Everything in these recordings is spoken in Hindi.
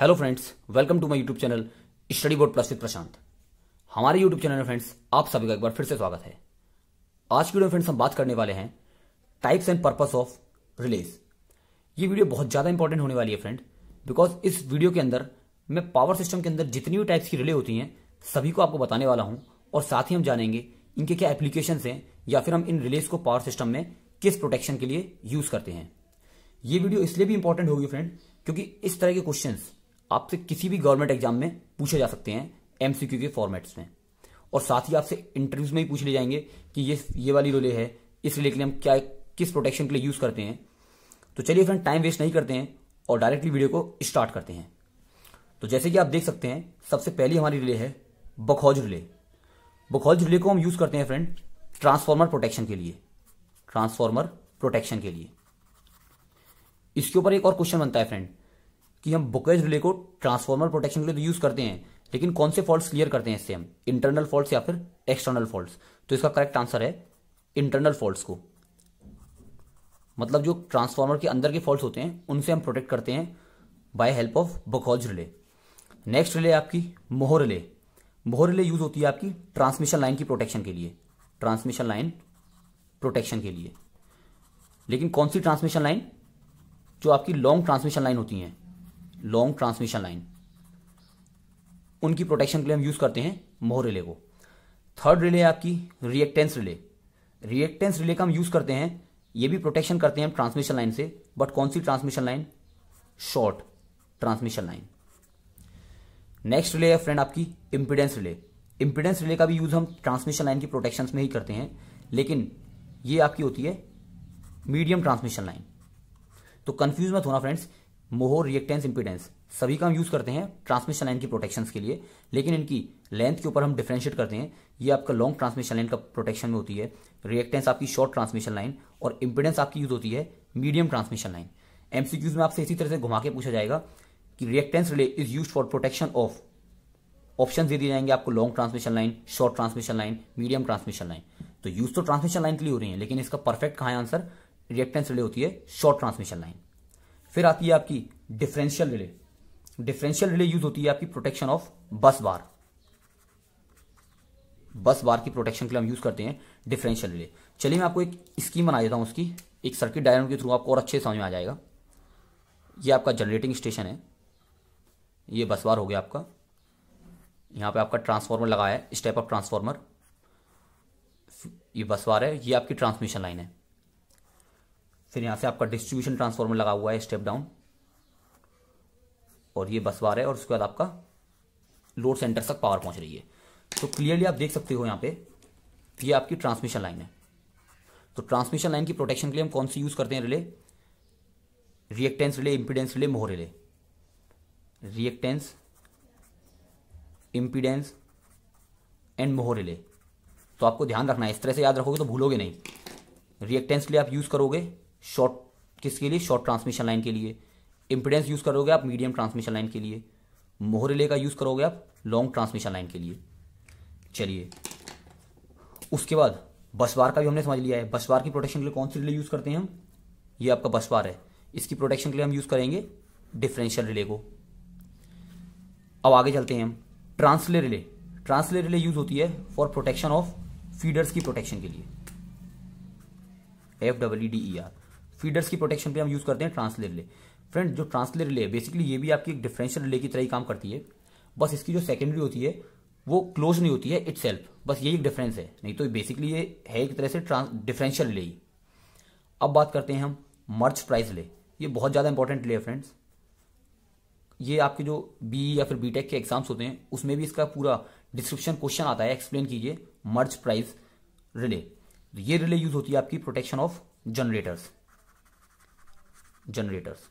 hello friends welcome to my YouTube channel study board plus with Prashant हमारे यूट्यूब चैनल में फ्रेंड्स आप सभी का एक बार फिर से स्वागत है आज की वीडियो में फ्रेंड्स हम बात करने वाले हैं types and purpose of relays ये वीडियो बहुत ज़्यादा इंपॉर्टेंट होने वाली है फ्रेंड बिकॉज इस वीडियो के अंदर मैं पावर सिस्टम के अंदर जितनी भी टाइप्स की रिले होती हैं सभी को आपको बताने वाला हूँ और साथ ही हम जानेंगे इनके क्या एप्लीकेशन हैं या फिर हम इन रिलेज को पावर सिस्टम में किस प्रोटेक्शन के लिए यूज़ करते हैं ये वीडियो इसलिए भी इंपॉर्टेंट होगी फ्रेंड क्योंकि इस तरह के क्वेश्चंस आपसे किसी भी गवर्नमेंट एग्जाम में पूछे जा सकते हैं एमसीक्यू के फॉर्मेट्स में और साथ ही आपसे इंटरव्यूज में ही पूछ ले जाएंगे कि ये ये वाली रोले है इस रिले के लिए हम क्या किस प्रोटेक्शन के लिए यूज करते हैं तो चलिए फ्रेंड टाइम वेस्ट नहीं करते हैं और डायरेक्टली वीडियो को स्टार्ट करते हैं तो जैसे कि आप देख सकते हैं सबसे पहली हमारी रिले है बखौज रिले बखौज रिले को हम यूज करते हैं फ्रेंड ट्रांसफॉर्मर प्रोटेक्शन के लिए ट्रांसफॉर्मर प्रोटेक्शन के लिए इसके ऊपर एक और क्वेश्चन बनता है फ्रेंड कि हम बुकेज रिले को ट्रांसफॉर्मर प्रोटेक्शन के लिए तो यूज करते हैं लेकिन कौन से फॉल्ट क्लियर करते हैं इससे हम इंटरनल फॉल्ट या फिर एक्सटर्नल फॉल्ट तो इसका करेक्ट आंसर है इंटरनल फॉल्ट को मतलब जो ट्रांसफॉर्मर के अंदर के फॉल्ट होते हैं उनसे हम प्रोटेक्ट करते हैं by help of Buchholz relay next relay आपकी मोहर रिले मोहर रिले यूज होती है आपकी ट्रांसमिशन लाइन की प्रोटेक्शन के लिए ट्रांसमिशन लाइन प्रोटेक्शन के लिए लेकिन कौन सी ट्रांसमिशन लाइन जो आपकी लॉन्ग ट्रांसमिशन लाइन होती हैं लॉन्ग ट्रांसमिशन लाइन उनकी प्रोटेक्शन के लिए हम यूज़ करते हैं मोह रिले को थर्ड रिले आपकी रिएक्टेंस रिले रिएक्टेंस रिले का हम यूज़ करते हैं ये भी प्रोटेक्शन करते हैं हम ट्रांसमिशन लाइन से बट कौन सी transmission line short transmission line next relay है फ्रेंड आपकी इंपिडेंस रिले इंपिडेंस रिले का भी यूज़ हम ट्रांसमिशन लाइन की प्रोटेक्शन में ही करते हैं लेकिन ये आपकी होती है मीडियम ट्रांसमिशन लाइन तो कंफ्यूज मत होना फ्रेंड्स मोहर रिएक्टेंस इंपीडेंस सभी का हम यूज करते हैं ट्रांसमिशन लाइन की प्रोटेक्शन के लिए लेकिन इनकी लेंथ के ऊपर हम डिफ्रेंशिएट करते हैं ये आपका लॉन्ग ट्रांसमिशन लाइन का प्रोटेक्शन में होती है रिएक्टेंस आपकी शॉर्ट ट्रांसमिशन लाइन और इंपीडेंस आपकी यूज होती है मीडियम ट्रांसमिशन लाइन एमसीक्यूज में आपसे इसी तरह से घुमा के पूछा जाएगा कि reactance relay is use for protection of option दे दिए जाएंगे आपको long transmission line short transmission line medium transmission line तो यूज तो ट्रांसमिशन लाइन के लिए हो रही है लेकिन इसका परफेक्ट कहा है आंसर रिएक्टेंस रिले होती है शॉर्ट ट्रांसमिशन लाइन फिर आती है आपकी differential relay differential relay use होती है आपकी प्रोटेक्शन ऑफ बस बार बस बार की प्रोटेक्शन के लिए हम यूज करते हैं डिफरेंशियल रिले चलिए मैं आपको एक स्कीम बना देता हूँ उसकी एक सर्किट डायग्राम के थ्रू आपको और अच्छे समझ में आ जाएगा ये आपका जनरेटिंग स्टेशन है ये बस बार हो गया आपका यहाँ पे आपका ट्रांसफार्मर लगाया है स्टेप अप ट्रांसफार्मर ये बस बार है ये आपकी ट्रांसमिशन लाइन है फिर यहां से आपका डिस्ट्रीब्यूशन ट्रांसफॉर्मर लगा हुआ है स्टेप डाउन और ये बस बार है और उसके बाद आपका लोड सेंटर तक पावर पहुंच रही है तो क्लियरली आप देख सकते हो यहां पे ये आपकी ट्रांसमिशन लाइन है तो ट्रांसमिशन लाइन की प्रोटेक्शन के लिए हम कौन सी यूज़ करते हैं relay reactance relay impedance relay mho relay reactance impedance and mho relay तो आपको ध्यान रखना है इस तरह से याद रखोगे तो भूलोगे नहीं रिएक्टेंस के लिए आप यूज़ करोगे शॉर्ट किसके लिए शॉर्ट ट्रांसमिशन लाइन के लिए इम्पिडेंस यूज़ करोगे आप मीडियम ट्रांसमिशन लाइन के लिए मोहर रिले का यूज़ करोगे आप लॉन्ग ट्रांसमिशन लाइन के लिए चलिए उसके बाद बसवार का भी हमने समझ लिया है बसवार की प्रोटेक्शन के लिए कौन सी रिले यूज़ करते हैं हम ये आपका बसवार है इसकी प्रोटेक्शन के लिए हम यूज़ करेंगे डिफरेंशियल रिले को अब आगे चलते हैं हम translay relay translay relay use होती है फॉर प्रोटेक्शन ऑफ फीडर्स की प्रोटेक्शन के लिए F W D E R feeders की प्रोटेक्शन पे हम यूज़ करते हैं ट्रांसलेट रिले फ्रेंड जो ट्रांसलेट रिले है बेसिकली ये भी आपकी एक डिफरेंशियल रिले की तरह ही काम करती है बस इसकी जो सेकेंडरी होती है वो क्लोज नहीं होती है इट बस यही एक डिफरेंस है नहीं तो बेसिकली ये है एक तरह से डिफरेंशियल रिले ही अब बात करते हैं हम मर्च प्राइस रिले ये बहुत ज़्यादा इंपॉर्टेंट रिले है फ्रेंड्स ये आपके जो बी या फिर बी के एग्जाम्स होते हैं उसमें भी इसका पूरा डिस्क्रिप्शन क्वेश्चन आता है एक्सप्लेन कीजिए मर्च प्राइस रिले तो ये रिले यूज होती है आपकी प्रोटेक्शन ऑफ जनरेटर्स जनरेटर्स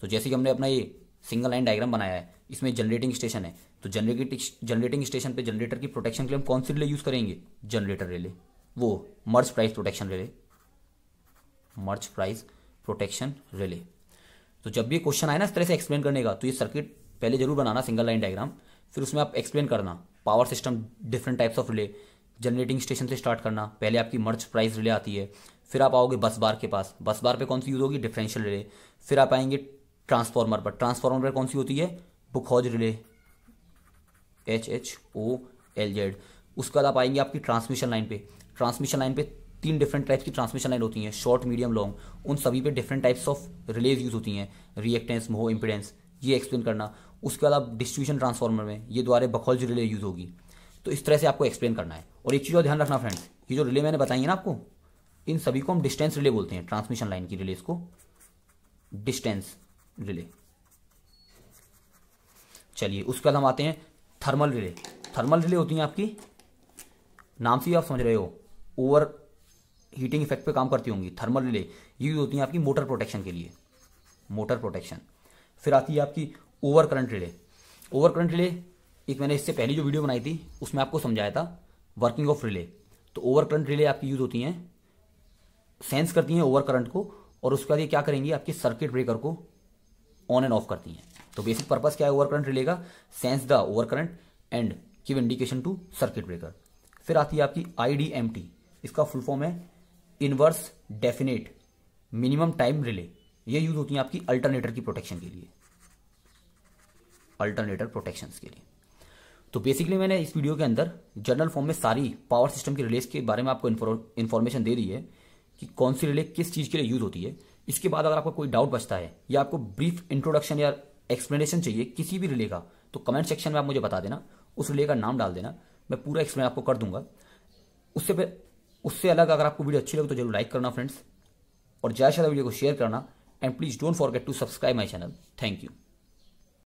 तो जैसे कि हमने अपना ये सिंगल लाइन डायग्राम बनाया है इसमें जनरेटिंग स्टेशन है तो जनरेटिंग जनरेटिंग स्टेशन पे जनरेटर की प्रोटेक्शन के लिए हम कौन सी रिले यूज़ करेंगे जनरेटर रिले वो Merz Price protection relay Merz Price protection relay तो जब भी क्वेश्चन आए ना इस तरह से एक्सप्लेन करने का तो ये सर्किट पहले जरूर बनाना सिंगल लाइन डायग्राम फिर उसमें आप एक्सप्लेन करना power system different types of relay generating station से स्टार्ट करना पहले आपकी मर्च प्राइस रिले आती है फिर आप आओगे बस बार के पास बस बार पे कौन सी यूज़ होगी डिफरेंशियल रिले फिर आप आएंगे ट्रांसफार्मर पर ट्रांसफार्मर पर कौन सी होती है Buchholz relay H H O L Z उसके बाद आप आएंगे आपकी ट्रांसमिशन लाइन पे ट्रांसमिशन लाइन पे तीन डिफरेंट टाइप्स की ट्रांसमिशन लाइन होती हैं शॉर्ट मीडियम लॉन्ग उन सभी पे different types of relays use होती हैं रिएक्टेंस मोह इम्पिडेंस ये एक्सप्लेन करना उसके बाद आप डिस्ट्रीब्यूशन ट्रांसफार्मर में ये द्वारा बखौज रिले यूज़ होगी तो इस तरह से आपको एक्सप्लेन करना है और एक चीज़ और ध्यान रखना फ्रेंड्स ये जो रिले मैंने बताई है ना आपको इन सभी को हम डिस्टेंस रिले बोलते हैं ट्रांसमिशन लाइन की रिले इसको डिस्टेंस रिले चलिए उसके बाद हम आते हैं थर्मल रिले थर्मल रिले होती हैं आपकी नाम से आप समझ रहे हो ओवर हीटिंग इफेक्ट पे काम करती होंगी थर्मल रिले यूज होती हैं आपकी मोटर प्रोटेक्शन के लिए मोटर प्रोटेक्शन फिर आती है आपकी over current relay over current relay एक मैंने इससे पहली जो वीडियो बनाई थी उसमें आपको समझाया था वर्किंग ऑफ रिले तो ओवर करंट रिले आपकी यूज़ होती हैं सेंस करती हैं ओवर करंट को और उसके बाद ये क्या करेंगी आपके सर्किट ब्रेकर को ऑन एंड ऑफ करती हैं तो बेसिक पर्पज़ क्या है ओवर करंट रिले का sense the over current and give indication to circuit breaker फिर आती है आपकी आई इसका फुल फॉर्म है inverse definite minimum time relay ये यूज होती है आपकी अल्टरनेटर की प्रोटेक्शन के लिए अल्टरनेटर प्रोटेक्शन के लिए तो बेसिकली मैंने इस वीडियो के अंदर जनरल फॉर्म में सारी पावर सिस्टम की रिलेस के बारे में आपको इन्फॉर्मेशन दे दी है कि कौन सी रिले किस चीज़ के लिए यूज होती है इसके बाद अगर आपका कोई डाउट बचता है या आपको ब्रीफ इंट्रोडक्शन या एक्सप्लेनेशन चाहिए किसी भी रिले का तो कमेंट सेक्शन में आप मुझे बता देना उस रिले का नाम डाल देना मैं पूरा एक्सप्लेन आपको कर दूंगा उससे पे उससे अलग अगर आपको वीडियो अच्छी लगे तो जरूर लाइक करना फ्रेंड्स और ज़्यादा से ज़्यादा वीडियो को शेयर करना and please don't forget to subscribe my channel thank you